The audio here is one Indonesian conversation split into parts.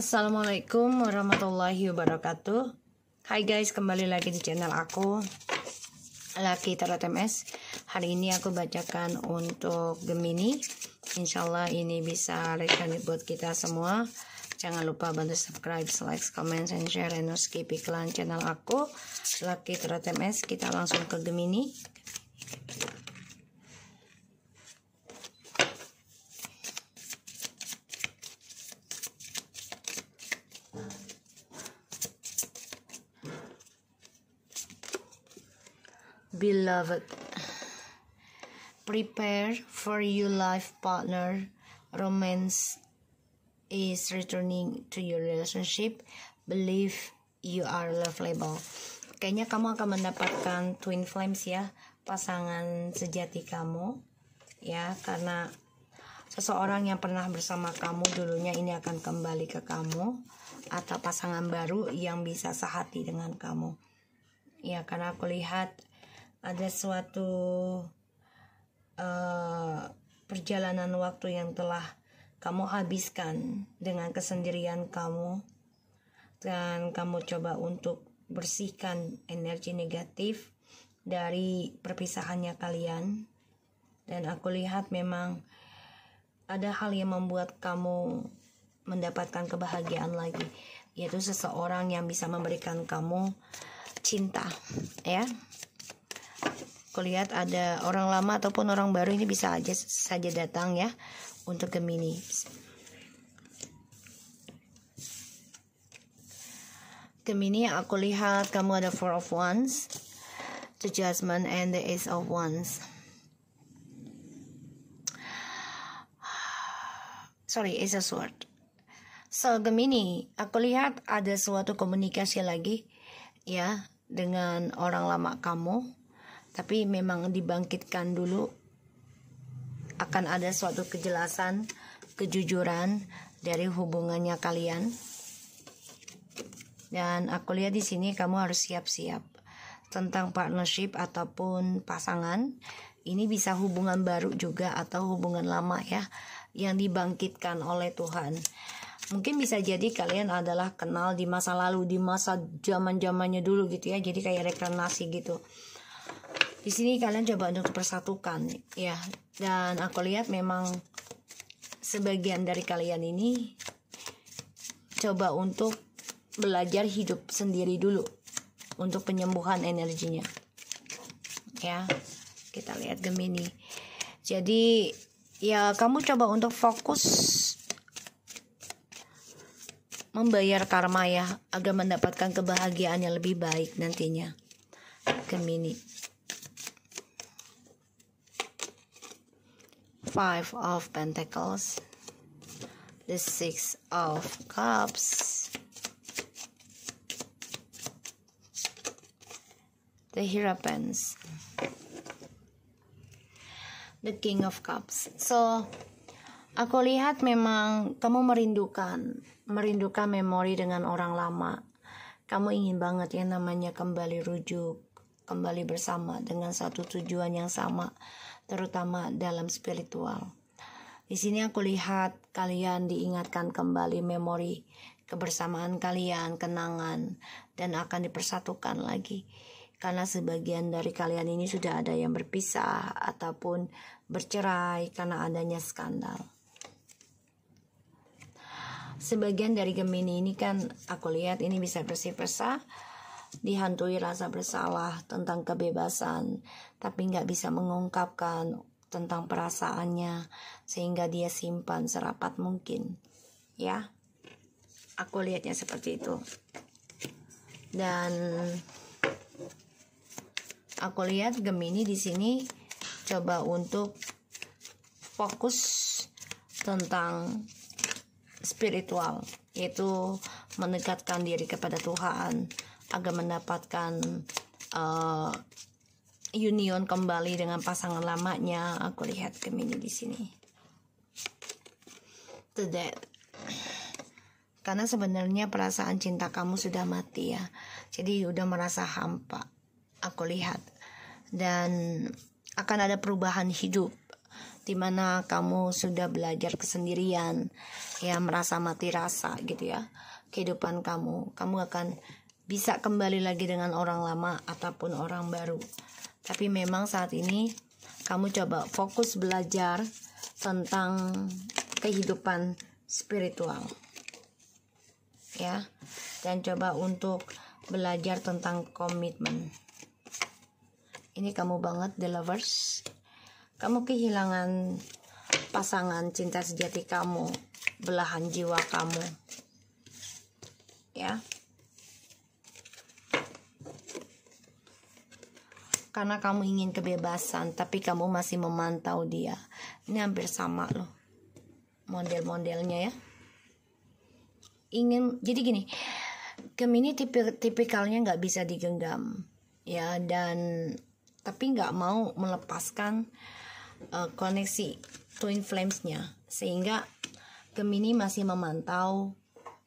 Assalamualaikum warahmatullahi wabarakatuh Hai guys, kembali lagi di channel aku Laki Tarot MS Hari ini aku bacakan untuk Gemini Insyaallah ini bisa rekan buat kita semua Jangan lupa bantu subscribe, like, comment, and share, dan skip iklan channel aku Laki Tarot MS Kita langsung ke Gemini beloved. Prepare for your life partner. Romance is returning to your relationship. Believe you are lovable. Kayaknya kamu akan mendapatkan twin flames ya, pasangan sejati kamu. Ya, karena seseorang yang pernah bersama kamu dulunya ini akan kembali ke kamu atau pasangan baru yang bisa sehati dengan kamu. Ya, karena aku lihat ada suatu uh, perjalanan waktu yang telah kamu habiskan dengan kesendirian kamu dan kamu coba untuk bersihkan energi negatif dari perpisahannya kalian dan aku lihat memang ada hal yang membuat kamu mendapatkan kebahagiaan lagi yaitu seseorang yang bisa memberikan kamu cinta ya aku lihat ada orang lama ataupun orang baru ini bisa aja saja datang ya untuk Gemini. Gemini aku lihat kamu ada Four of Wands, the Judgment and the Ace of Wands. Sorry, Ace of Swords. So Gemini, aku lihat ada suatu komunikasi lagi ya dengan orang lama kamu tapi memang dibangkitkan dulu akan ada suatu kejelasan kejujuran dari hubungannya kalian dan aku lihat di sini kamu harus siap-siap tentang partnership ataupun pasangan ini bisa hubungan baru juga atau hubungan lama ya yang dibangkitkan oleh Tuhan mungkin bisa jadi kalian adalah kenal di masa lalu di masa zaman zamannya dulu gitu ya jadi kayak reklamasi gitu di sini kalian coba untuk persatukan ya dan aku lihat memang sebagian dari kalian ini coba untuk belajar hidup sendiri dulu untuk penyembuhan energinya ya kita lihat Gemini jadi ya kamu coba untuk fokus membayar karma ya agar mendapatkan kebahagiaan yang lebih baik nantinya Gemini five of pentacles the six of cups the hierophants the king of cups so aku lihat memang kamu merindukan merindukan memori dengan orang lama kamu ingin banget yang namanya kembali rujuk kembali bersama dengan satu tujuan yang sama terutama dalam spiritual. Di sini aku lihat kalian diingatkan kembali memori kebersamaan kalian, kenangan, dan akan dipersatukan lagi. Karena sebagian dari kalian ini sudah ada yang berpisah ataupun bercerai karena adanya skandal. Sebagian dari Gemini ini kan aku lihat ini bisa bersih-bersah dihantui rasa bersalah tentang kebebasan, tapi nggak bisa mengungkapkan tentang perasaannya, sehingga dia simpan serapat mungkin. Ya, aku lihatnya seperti itu. Dan aku lihat Gemini di sini coba untuk fokus tentang spiritual, yaitu mendekatkan diri kepada Tuhan agar mendapatkan uh, union kembali dengan pasangan lamanya. Aku lihat Gemini di sini. The dead. Karena sebenarnya perasaan cinta kamu sudah mati ya. Jadi udah merasa hampa. Aku lihat. Dan akan ada perubahan hidup dimana kamu sudah belajar kesendirian ya merasa mati rasa gitu ya kehidupan kamu kamu akan bisa kembali lagi dengan orang lama ataupun orang baru. Tapi memang saat ini kamu coba fokus belajar tentang kehidupan spiritual. Ya. Dan coba untuk belajar tentang komitmen. Ini kamu banget the lovers. Kamu kehilangan pasangan cinta sejati kamu, belahan jiwa kamu. Ya. karena kamu ingin kebebasan tapi kamu masih memantau dia ini hampir sama loh model-modelnya ya ingin jadi gini Gemini tipik, tipikalnya nggak bisa digenggam ya dan tapi nggak mau melepaskan uh, koneksi twin flamesnya sehingga Gemini masih memantau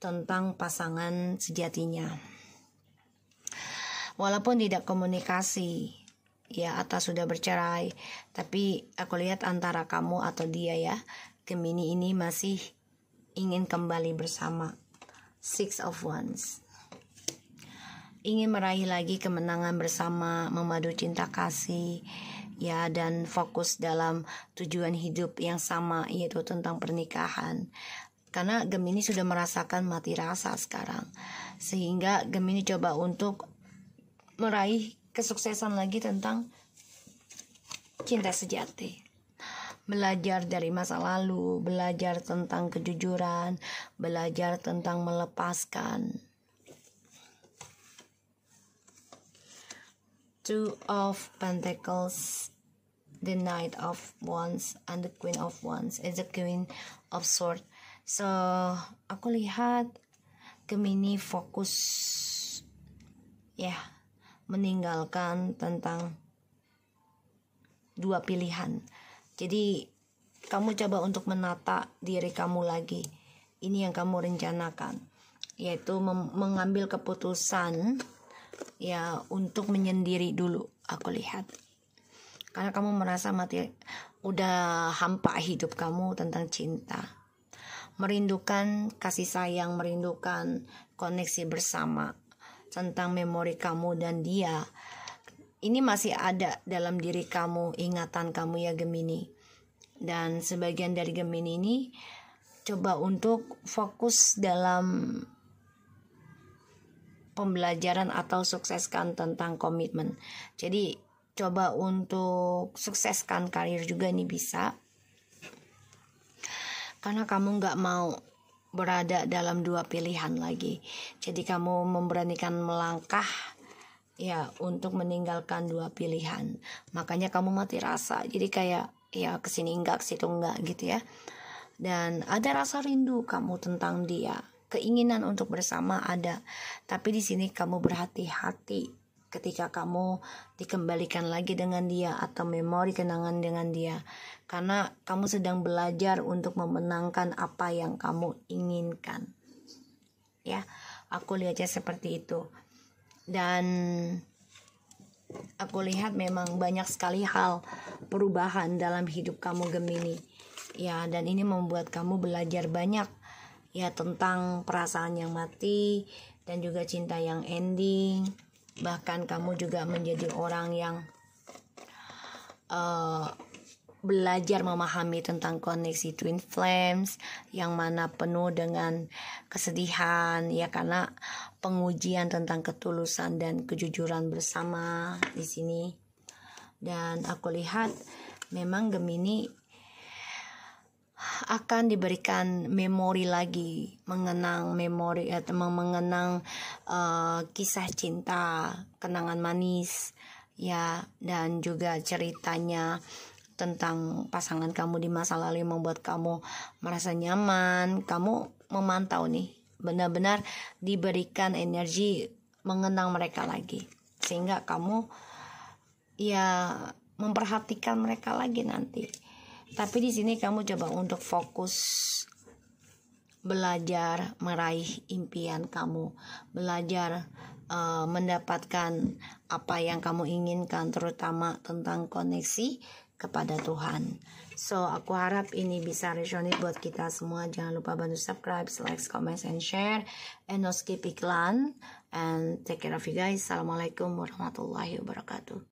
tentang pasangan sejatinya walaupun tidak komunikasi ya atau sudah bercerai tapi aku lihat antara kamu atau dia ya Gemini ini masih ingin kembali bersama Six of Wands ingin meraih lagi kemenangan bersama memadu cinta kasih ya dan fokus dalam tujuan hidup yang sama yaitu tentang pernikahan karena Gemini sudah merasakan mati rasa sekarang sehingga Gemini coba untuk meraih kesuksesan lagi tentang cinta sejati belajar dari masa lalu, belajar tentang kejujuran, belajar tentang melepaskan. Two of Pentacles, the Knight of Wands and the Queen of Wands is the Queen of Swords. So, aku lihat Gemini fokus ya yeah, meninggalkan tentang dua pilihan. Jadi kamu coba untuk menata diri kamu lagi. Ini yang kamu rencanakan, yaitu mengambil keputusan ya untuk menyendiri dulu. Aku lihat karena kamu merasa mati udah hampa hidup kamu tentang cinta merindukan kasih sayang merindukan koneksi bersama tentang memori kamu dan dia. Ini masih ada dalam diri kamu, ingatan kamu ya Gemini. Dan sebagian dari Gemini ini coba untuk fokus dalam pembelajaran atau sukseskan tentang komitmen. Jadi coba untuk sukseskan karir juga nih bisa. Karena kamu nggak mau berada dalam dua pilihan lagi. Jadi kamu memberanikan melangkah ya untuk meninggalkan dua pilihan. Makanya kamu mati rasa. Jadi kayak ya kesini enggak, kesitu enggak gitu ya. Dan ada rasa rindu kamu tentang dia. Keinginan untuk bersama ada, tapi di sini kamu berhati-hati ketika kamu dikembalikan lagi dengan dia atau memori kenangan dengan dia karena kamu sedang belajar untuk memenangkan apa yang kamu inginkan. Ya, aku lihatnya seperti itu. Dan aku lihat memang banyak sekali hal perubahan dalam hidup kamu Gemini. Ya, dan ini membuat kamu belajar banyak ya tentang perasaan yang mati dan juga cinta yang ending. Bahkan kamu juga menjadi orang yang uh, belajar memahami tentang koneksi twin flames yang mana penuh dengan kesedihan ya karena pengujian tentang ketulusan dan kejujuran bersama di sini dan aku lihat memang Gemini akan diberikan memori lagi mengenang memori atau eh, mengenang uh, kisah cinta kenangan manis ya dan juga ceritanya tentang pasangan kamu di masa lalu yang membuat kamu merasa nyaman, kamu memantau nih, benar-benar diberikan energi mengenang mereka lagi, sehingga kamu ya memperhatikan mereka lagi nanti. Tapi di sini kamu coba untuk fokus belajar meraih impian kamu, belajar uh, mendapatkan apa yang kamu inginkan, terutama tentang koneksi, kepada Tuhan. So, aku harap ini bisa resonate buat kita semua. Jangan lupa bantu subscribe, like, comment, and share. And no skip iklan. And take care of you guys. Assalamualaikum warahmatullahi wabarakatuh.